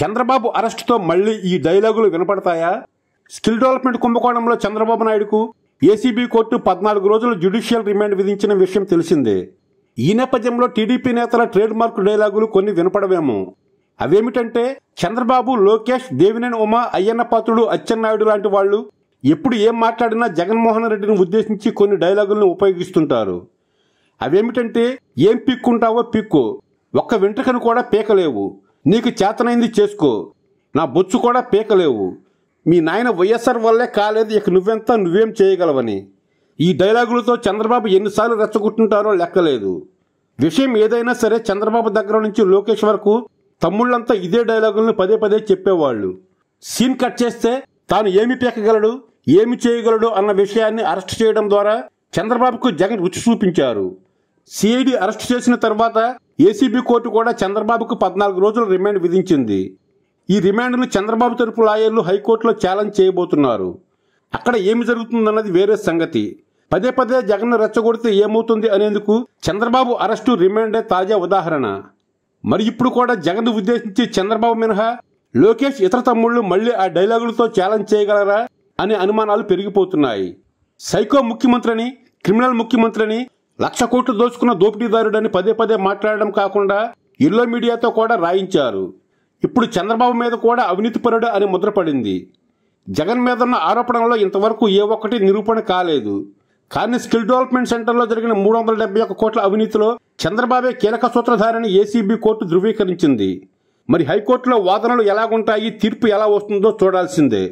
చంద్రబాబు అరెస్టుతో మళ్లీ ఈ డైలాగులు వినపడతాయా స్కిల్ డెవలప్మెంట్ కుంభకోణంలో చంద్రబాబు నాయుడుకు ఏసీబీ కోర్టు పద్నాలుగు రోజులు జ్యుడిషియల్ రిమాండ్ విధించిన విషయం తెలిసిందే ఈ నేపథ్యంలో టీడీపీ నేతల ట్రేడ్ మార్క్ డైలాగులు కొన్ని వినపడవేమో అవేమిటంటే చంద్రబాబు లోకేష్ దేవినేని ఉమ అయ్యన్న పాత్రుడు అచ్చెన్నాయుడు లాంటి వాళ్ళు ఎప్పుడు ఏం మాట్లాడినా జగన్మోహన్ రెడ్డిని ఉద్దేశించి కొన్ని డైలాగులను ఉపయోగిస్తుంటారు అవేమిటంటే ఏం పిక్కుంటావో పిక్కు ఒక్క వెంట్రుకను కూడా పీకలేవు నీకు చేతనైంది చేసుకో నా బొచ్చు కూడా పీకలేవు మీ నాయన వైఎస్ఆర్ వల్లే కాలేదు ఇక నువ్వెంత నువ్వేం చేయగలవని ఈ డైలాగులతో చంద్రబాబు ఎన్నిసార్లు రెచ్చగొట్టుంటారో లెక్కలేదు విషయం ఏదైనా సరే చంద్రబాబు దగ్గర నుంచి లోకేష్ వరకు తమ్ముళ్ళంతా ఇదే డైలాగులను పదే పదే చెప్పేవాళ్ళు సీన్ కట్ చేస్తే తాను ఏమి పీకగలడు ఏమి చేయగలడు అన్న విషయాన్ని అరెస్ట్ చేయడం ద్వారా చంద్రబాబుకు జగన్ రుచి చూపించారు సిఐడి అరెస్ట్ చేసిన తర్వాత ఏసీబీ కోర్టు కూడా చంద్రబాబుకు పద్నాలుగు రోజుల రిమాండ్ విధించింది ఈ రిమాండ్ను చంద్రబాబు తరపు లాయర్లు హైకోర్టులో ఛాలెంజ్ చేయబోతున్నారు అక్కడ ఏమి జరుగుతుందన్నది వేరే సంగతి పదే పదే జగన్ రెచ్చగొడితే ఏమవుతుంది అనేందుకు చంద్రబాబు అరెస్టు రిమాండే తాజా ఉదాహరణ మరి ఇప్పుడు కూడా జగన్ ఉద్దేశించి చంద్రబాబు మినహా లోకేష్ ఇతర తమ్ముళ్ళు మళ్ళీ ఆ డైలాగులతో ఛాలెంజ్ చేయగలరా అనే అనుమానాలు పెరిగిపోతున్నాయి సైకో ముఖ్యమంత్రిని క్రిమినల్ ముఖ్యమంత్రిని లక్ష కోట్లు దోచుకున్న దోపిడీదారుడని పదే పదే మాట్లాడడం కాకుండా ఇల్లో మీడియాతో కూడా రాయించారు ఇప్పుడు చంద్రబాబు మీద కూడా అవినీతిపరుడు అని ముద్రపడింది జగన్ మీద ఉన్న ఆరోపణలో ఇంతవరకు ఏ ఒక్కటి నిరూపణ కాలేదు కానీ స్కిల్ డెవలప్మెంట్ సెంటర్లో జరిగిన మూడు వందల డెబ్బై ఒక్క కోట్ల అవినీతిలో చంద్రబాబే కీలక సూత్రధారిని ఏసీబీ కోర్టు ధృవీకరించింది మరి హైకోర్టులో వాదనలు ఎలాగుంటాయి తీర్పు ఎలా వస్తుందో చూడాల్సిందే